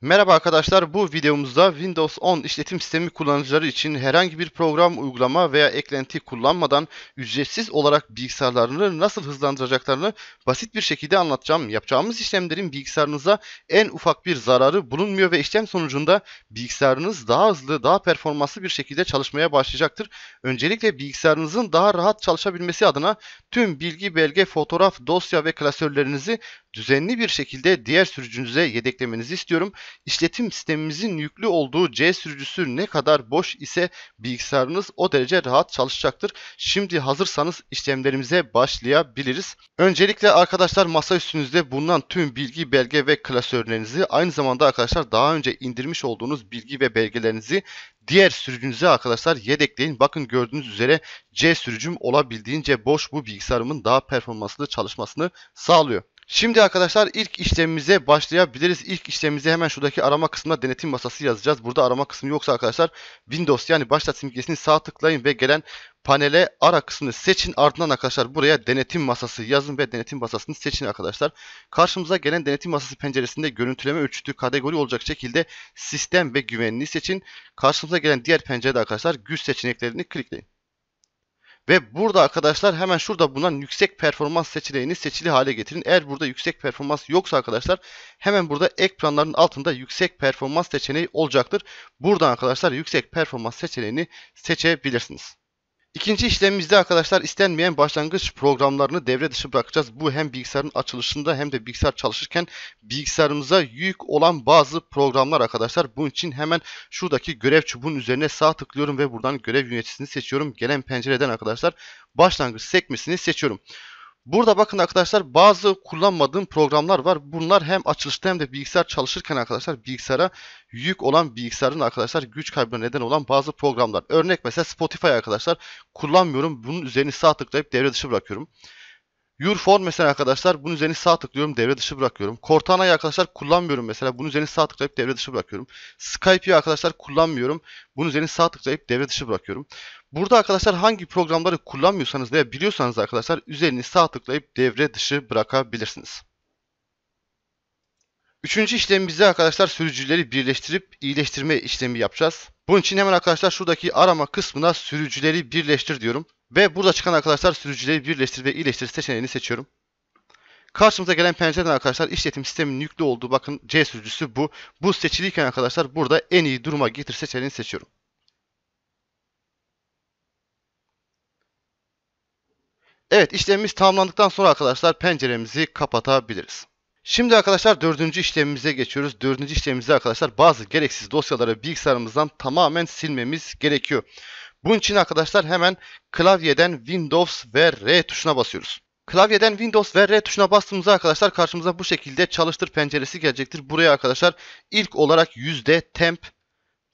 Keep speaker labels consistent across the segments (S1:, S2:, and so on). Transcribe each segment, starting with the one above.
S1: Merhaba arkadaşlar, bu videomuzda Windows 10 işletim sistemi kullanıcıları için herhangi bir program, uygulama veya eklenti kullanmadan ücretsiz olarak bilgisayarlarını nasıl hızlandıracaklarını basit bir şekilde anlatacağım. Yapacağımız işlemlerin bilgisayarınıza en ufak bir zararı bulunmuyor ve işlem sonucunda bilgisayarınız daha hızlı, daha performanslı bir şekilde çalışmaya başlayacaktır. Öncelikle bilgisayarınızın daha rahat çalışabilmesi adına tüm bilgi, belge, fotoğraf, dosya ve klasörlerinizi düzenli bir şekilde diğer sürücünüze yedeklemenizi istiyorum. İşletim sistemimizin yüklü olduğu C sürücüsü ne kadar boş ise bilgisayarınız o derece rahat çalışacaktır. Şimdi hazırsanız işlemlerimize başlayabiliriz. Öncelikle arkadaşlar masa üstünüzde bulunan tüm bilgi, belge ve klasörlerinizi aynı zamanda arkadaşlar daha önce indirmiş olduğunuz bilgi ve belgelerinizi diğer sürücünüze arkadaşlar yedekleyin. Bakın gördüğünüz üzere C sürücüm olabildiğince boş bu bilgisayarımın daha performanslı çalışmasını sağlıyor. Şimdi arkadaşlar ilk işlemimize başlayabiliriz. İlk işlemimize hemen şuradaki arama kısmına denetim masası yazacağız. Burada arama kısmı yoksa arkadaşlar Windows yani başlat simgesini sağ tıklayın ve gelen panele ara kısmını seçin. Ardından arkadaşlar buraya denetim masası yazın ve denetim masasını seçin arkadaşlar. Karşımıza gelen denetim masası penceresinde görüntüleme ölçütü kategori olacak şekilde sistem ve güvenliği seçin. Karşımıza gelen diğer pencerede arkadaşlar güç seçeneklerini klikleyin. Ve burada arkadaşlar hemen şurada bundan yüksek performans seçeneğini seçili hale getirin. Eğer burada yüksek performans yoksa arkadaşlar hemen burada ek planların altında yüksek performans seçeneği olacaktır. Buradan arkadaşlar yüksek performans seçeneğini seçebilirsiniz. İkinci işlemimizde arkadaşlar istenmeyen başlangıç programlarını devre dışı bırakacağız. Bu hem bilgisayarın açılışında hem de bilgisayar çalışırken bilgisayarımıza yük olan bazı programlar arkadaşlar. Bunun için hemen şuradaki görev çubuğun üzerine sağ tıklıyorum ve buradan görev yöneticisini seçiyorum. Gelen pencereden arkadaşlar başlangıç sekmesini seçiyorum. Burada bakın arkadaşlar bazı kullanmadığım programlar var. Bunlar hem açılışta hem de bilgisayar çalışırken arkadaşlar bilgisayara yük olan bilgisayarın arkadaşlar güç kaybına neden olan bazı programlar. Örnek mesela Spotify arkadaşlar kullanmıyorum. Bunun üzerini sağ tıklayıp devre dışı bırakıyorum. Yourphone mesela arkadaşlar bunun üzerine sağ tıklıyorum devre dışı bırakıyorum. Cortana'yı arkadaşlar kullanmıyorum mesela bunun üzerine sağ tıklayıp devre dışı bırakıyorum. Skype'yi arkadaşlar kullanmıyorum. Bunun üzerine sağ tıklayıp devre dışı bırakıyorum. Burada arkadaşlar hangi programları kullanmıyorsanız veya biliyorsanız arkadaşlar üzerini sağ tıklayıp devre dışı bırakabilirsiniz. Üçüncü işlemimizde arkadaşlar sürücüleri birleştirip iyileştirme işlemi yapacağız. Bunun için hemen arkadaşlar şuradaki arama kısmına sürücüleri birleştir diyorum. Ve burada çıkan arkadaşlar sürücüleri birleştir ve iyileştir seçeneğini seçiyorum. Karşımıza gelen pencereden arkadaşlar işletim sisteminin yüklü olduğu bakın C sürücüsü bu. Bu seçiliyken arkadaşlar burada en iyi duruma getir seçeneğini seçiyorum. Evet işlemimiz tamamlandıktan sonra arkadaşlar penceremizi kapatabiliriz. Şimdi arkadaşlar dördüncü işlemimize geçiyoruz. Dördüncü işlemimizde arkadaşlar bazı gereksiz dosyaları bilgisayarımızdan tamamen silmemiz gerekiyor. Bunun için arkadaşlar hemen klavyeden Windows ve R tuşuna basıyoruz. Klavyeden Windows ve R tuşuna bastığımızda arkadaşlar karşımıza bu şekilde çalıştır penceresi gelecektir. Buraya arkadaşlar ilk olarak yüzde %temp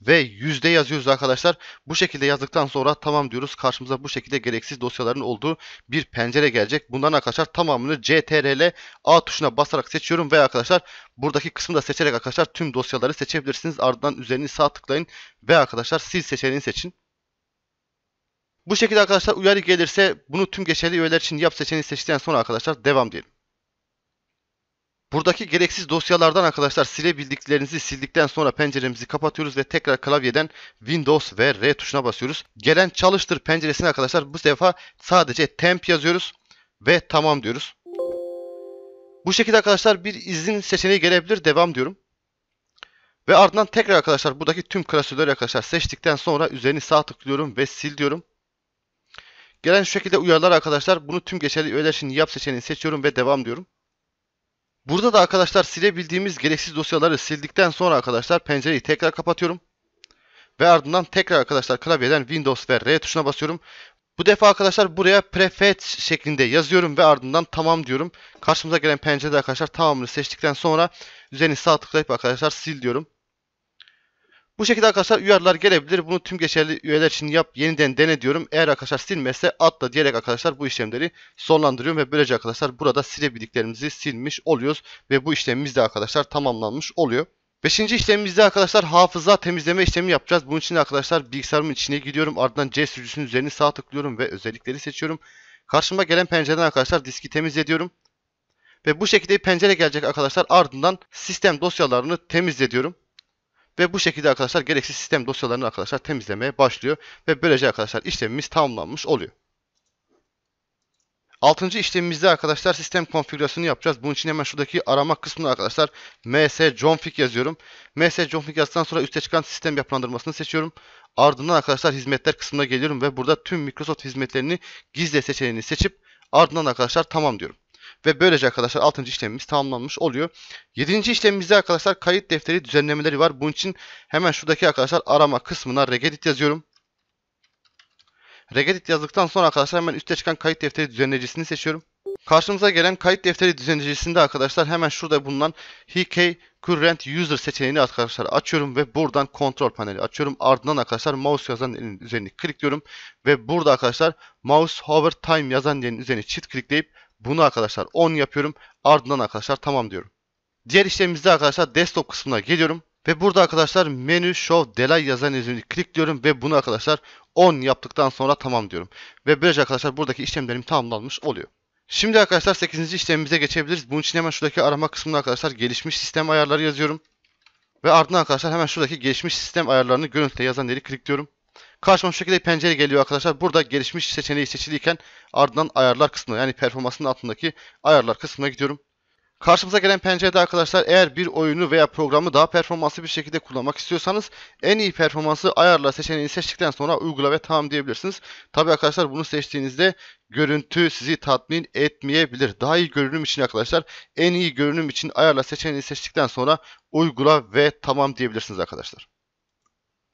S1: ve yüzde yazıyoruz arkadaşlar. Bu şekilde yazdıktan sonra tamam diyoruz. Karşımıza bu şekilde gereksiz dosyaların olduğu bir pencere gelecek. Bundan arkadaşlar tamamını CTRL A tuşuna basarak seçiyorum ve arkadaşlar buradaki kısmı da seçerek arkadaşlar tüm dosyaları seçebilirsiniz. Ardından üzerini sağ tıklayın ve arkadaşlar sil seçeneğini seçin. Bu şekilde arkadaşlar uyarı gelirse bunu tüm geçerli üyeler için yap seçeneğini seçtikten sonra arkadaşlar devam diyelim. Buradaki gereksiz dosyalardan arkadaşlar silebildiklerinizi sildikten sonra penceremizi kapatıyoruz ve tekrar klavyeden Windows ve R tuşuna basıyoruz. Gelen çalıştır penceresine arkadaşlar bu defa sadece temp yazıyoruz ve tamam diyoruz. Bu şekilde arkadaşlar bir izin seçeneği gelebilir. Devam diyorum. Ve ardından tekrar arkadaşlar buradaki tüm klasörleri arkadaşlar seçtikten sonra üzerini sağ tıklıyorum ve sil diyorum. Gelen şu şekilde uyarılar arkadaşlar. Bunu tüm geçerli öğeler için yap seçeneğini seçiyorum ve devam diyorum. Burada da arkadaşlar silebildiğimiz gereksiz dosyaları sildikten sonra arkadaşlar pencereyi tekrar kapatıyorum. Ve ardından tekrar arkadaşlar klavyeden Windows ve R tuşuna basıyorum. Bu defa arkadaşlar buraya prefetch şeklinde yazıyorum ve ardından tamam diyorum. Karşımıza gelen pencerede arkadaşlar tamamını seçtikten sonra üzerine sağ tıklayıp arkadaşlar sil diyorum. Bu şekilde arkadaşlar uyarılar gelebilir. Bunu tüm geçerli üyeler için yap. Yeniden dene diyorum. Eğer arkadaşlar silmezse atla diyerek arkadaşlar bu işlemleri sonlandırıyorum. Ve böylece arkadaşlar burada silebildiklerimizi silmiş oluyoruz. Ve bu işlemimiz de arkadaşlar tamamlanmış oluyor. Beşinci işlemimizde arkadaşlar hafıza temizleme işlemi yapacağız. Bunun için arkadaşlar bilgisayarımın içine gidiyorum. Ardından C sürücüsünün üzerine sağ tıklıyorum ve özellikleri seçiyorum. Karşıma gelen pencereden arkadaşlar diski temizlediyorum. Ve bu şekilde bir pencere gelecek arkadaşlar. Ardından sistem dosyalarını temizlediyorum. Ve bu şekilde arkadaşlar gereksiz sistem dosyalarını arkadaşlar temizlemeye başlıyor. Ve böylece arkadaşlar işlemimiz tamamlanmış oluyor. Altıncı işlemimizde arkadaşlar sistem konfigürasyonu yapacağız. Bunun için hemen şuradaki arama kısmına arkadaşlar msconfig yazıyorum. msconfig yazdıktan sonra üstte çıkan sistem yapılandırmasını seçiyorum. Ardından arkadaşlar hizmetler kısmına geliyorum ve burada tüm Microsoft hizmetlerini gizli seçeneğini seçip ardından arkadaşlar tamam diyorum. Ve böylece arkadaşlar 6. işlemimiz tamamlanmış oluyor. 7. işlemimizde arkadaşlar kayıt defteri düzenlemeleri var. Bunun için hemen şuradaki arkadaşlar arama kısmına regedit yazıyorum. Regedit yazdıktan sonra arkadaşlar hemen üstte çıkan kayıt defteri düzenleyicisini seçiyorum. Karşımıza gelen kayıt defteri düzenleyicisinde arkadaşlar hemen şurada bulunan HK Current User seçeneğini arkadaşlar açıyorum ve buradan kontrol paneli açıyorum. Ardından arkadaşlar mouse yazan elin üzerine klikliyorum ve burada arkadaşlar mouse hover time yazan yerin üzerine çift klikleyip bunu arkadaşlar 10 yapıyorum. Ardından arkadaşlar tamam diyorum. Diğer işlemimizde arkadaşlar desktop kısmına geliyorum. Ve burada arkadaşlar menü show delay yazan üzerine tıklıyorum ve bunu arkadaşlar 10 yaptıktan sonra tamam diyorum. Ve böylece arkadaşlar buradaki işlemlerim tamamlanmış oluyor. Şimdi arkadaşlar 8. işlemimize geçebiliriz. Bunun için hemen şuradaki arama kısmına arkadaşlar gelişmiş sistem ayarları yazıyorum. Ve ardından arkadaşlar hemen şuradaki gelişmiş sistem ayarlarını görüntüle yazan yeri tıklıyorum. Karşıma şu şekilde pencere geliyor arkadaşlar. Burada gelişmiş seçeneği seçiliyken ardından ayarlar kısmına yani performansın altındaki ayarlar kısmına gidiyorum. Karşımıza gelen pencerede arkadaşlar eğer bir oyunu veya programı daha performanslı bir şekilde kullanmak istiyorsanız en iyi performansı ayarla seçeneğini seçtikten sonra uygula ve tamam diyebilirsiniz. Tabi arkadaşlar bunu seçtiğinizde görüntü sizi tatmin etmeyebilir. Daha iyi görünüm için arkadaşlar en iyi görünüm için ayarla seçeneğini seçtikten sonra uygula ve tamam diyebilirsiniz arkadaşlar.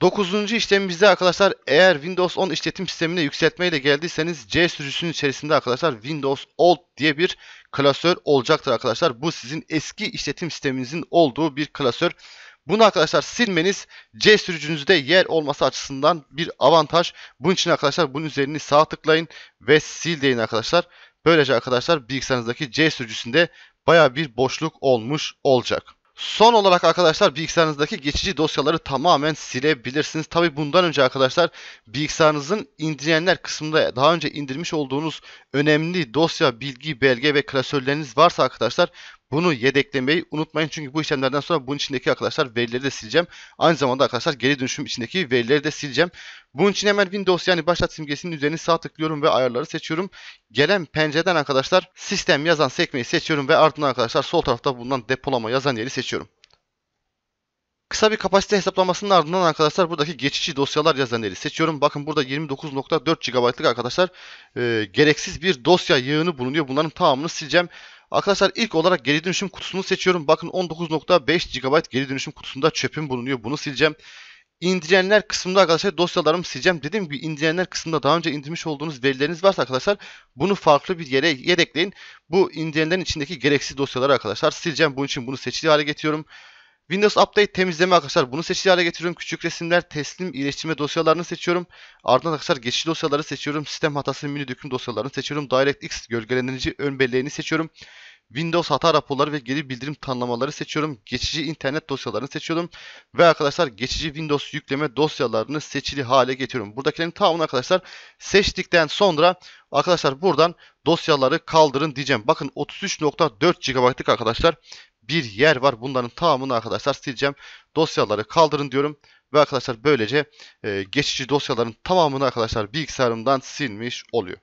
S1: Dokuzuncu işlemimizde arkadaşlar eğer Windows 10 işletim sistemine yükseltmeyle geldiyseniz C sürücüsünün içerisinde arkadaşlar Windows Old diye bir klasör olacaktır arkadaşlar. Bu sizin eski işletim sisteminizin olduğu bir klasör. Bunu arkadaşlar silmeniz C sürücünüzde yer olması açısından bir avantaj. Bunun için arkadaşlar bunun üzerini sağ tıklayın ve sil deyin arkadaşlar. Böylece arkadaşlar bilgisayarınızdaki C sürücüsünde baya bir boşluk olmuş olacak. Son olarak arkadaşlar bilgisayarınızdaki geçici dosyaları tamamen silebilirsiniz. Tabi bundan önce arkadaşlar bilgisayarınızın indirenler kısmında daha önce indirmiş olduğunuz önemli dosya, bilgi, belge ve klasörleriniz varsa arkadaşlar bunu yedeklemeyi unutmayın çünkü bu işlemlerden sonra bunun içindeki arkadaşlar verileri de sileceğim. Aynı zamanda arkadaşlar geri dönüşüm içindeki verileri de sileceğim. Bunun için hemen Windows yani başlat simgesinin üzerine sağ tıklıyorum ve ayarları seçiyorum. Gelen pencereden arkadaşlar sistem yazan sekmeyi seçiyorum ve ardından arkadaşlar sol tarafta bulunan depolama yazan yeri seçiyorum. Kısa bir kapasite hesaplamasının ardından arkadaşlar buradaki geçici dosyalar yazanları seçiyorum. Bakın burada 29.4 GB'lık arkadaşlar e, gereksiz bir dosya yığını bulunuyor. Bunların tamamını sileceğim. Arkadaşlar ilk olarak geri dönüşüm kutusunu seçiyorum. Bakın 19.5 GB geri dönüşüm kutusunda çöpüm bulunuyor. Bunu sileceğim. İndirenler kısmında arkadaşlar dosyalarımı sileceğim. Dediğim gibi indirenler kısmında daha önce indirmiş olduğunuz verileriniz varsa arkadaşlar bunu farklı bir yere yedekleyin. Bu indirenlerin içindeki gereksiz dosyaları arkadaşlar sileceğim. Bunun için bunu seçili hale getiriyorum. Windows Update temizleme arkadaşlar bunu seçili hale getiriyorum. Küçük resimler, teslim, iyileştirme dosyalarını seçiyorum. Ardından arkadaşlar geçici dosyaları seçiyorum. Sistem hatası menü döküm dosyalarını seçiyorum. DirectX gölgelenici ön belleğini seçiyorum. Windows hata raporları ve geri bildirim tanımlamaları seçiyorum. Geçici internet dosyalarını seçiyorum. Ve arkadaşlar geçici Windows yükleme dosyalarını seçili hale getiriyorum. Buradakilerin tamamını arkadaşlar seçtikten sonra arkadaşlar buradan dosyaları kaldırın diyeceğim. Bakın 33.4 GB'lık arkadaşlar bir yer var. Bunların tamamını arkadaşlar sileceğim. Dosyaları kaldırın diyorum. Ve arkadaşlar böylece e, geçici dosyaların tamamını arkadaşlar bilgisayarımdan silmiş oluyor.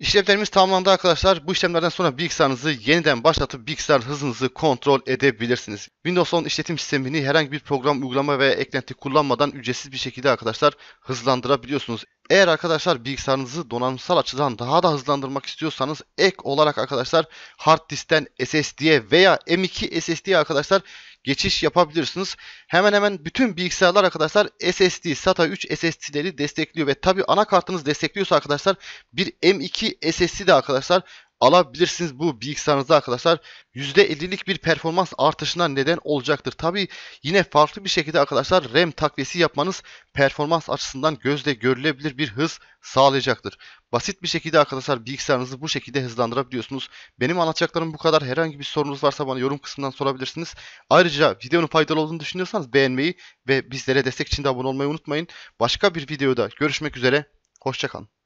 S1: İşlemlerimiz tamamlandı arkadaşlar. Bu işlemlerden sonra bilgisayarınızı yeniden başlatıp bilgisayar hızınızı kontrol edebilirsiniz. Windows 10 işletim sistemini herhangi bir program, uygulama veya eklenti kullanmadan ücretsiz bir şekilde arkadaşlar hızlandırabiliyorsunuz. Eğer arkadaşlar bilgisayarınızı donanımsal açıdan daha da hızlandırmak istiyorsanız ek olarak arkadaşlar hard diskten SSD'ye veya M2 SSD'ye arkadaşlar geçiş yapabilirsiniz. Hemen hemen bütün bilgisayarlar arkadaşlar SSD, SATA 3 SSD'leri destekliyor ve tabi anakartınız destekliyorsa arkadaşlar bir M2 SSD de arkadaşlar alabilirsiniz. Bu bilgisayarınızda arkadaşlar %50'lik bir performans artışına neden olacaktır. Tabi yine farklı bir şekilde arkadaşlar RAM takviyesi yapmanız performans açısından gözle görülebilir bir hız sağlayacaktır. Basit bir şekilde arkadaşlar bilgisayarınızı bu şekilde hızlandırabiliyorsunuz. Benim anlatacaklarım bu kadar. Herhangi bir sorunuz varsa bana yorum kısmından sorabilirsiniz. Ayrıca videonun faydalı olduğunu düşünüyorsanız beğenmeyi ve bizlere destek için de abone olmayı unutmayın. Başka bir videoda görüşmek üzere. Hoşçakalın.